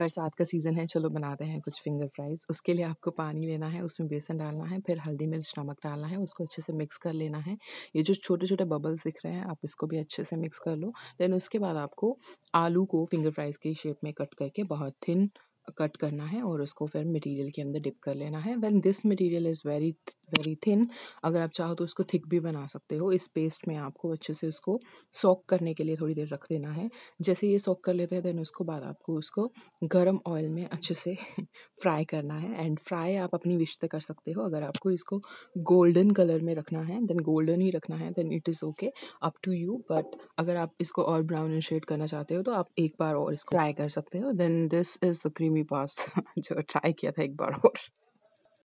बरसात का सीज़न है चलो बनाते हैं कुछ फिंगर फ्राइज़ उसके लिए आपको पानी लेना है उसमें बेसन डालना है फिर हल्दी मिर्च नमक डालना है उसको अच्छे से मिक्स कर लेना है ये जो छोटे छोटे बबल्स दिख रहे हैं आप इसको भी अच्छे से मिक्स कर लो देन उसके बाद आपको आलू को फिंगर फ्राइज़ की शेप में कट करके बहुत थिन कट करना है और उसको फिर मटेरियल के अंदर डिप कर लेना है when this material is very very thin अगर आप चाहो तो उसको थिक भी बना सकते हो इस पेस्ट में आपको अच्छे से उसको सॉक करने के लिए थोड़ी देर रख देना है जैसे ये सॉक कर लेते हैं देन उसको बाद आपको उसको गर्म ऑयल में अच्छे से फ्राई करना है एंड फ्राई आप अपनी विश से कर सकते हो अगर आपको इसको गोल्डन कलर में रखना है देन गोल्डन ही रखना है then it is okay up to you but अगर आप इसको और ब्राउन शेड करना चाहते हो तो आप एक बार और इसको ट्राई कर सकते हो then this is the creamy pasta जो ट्राई किया था एक बार और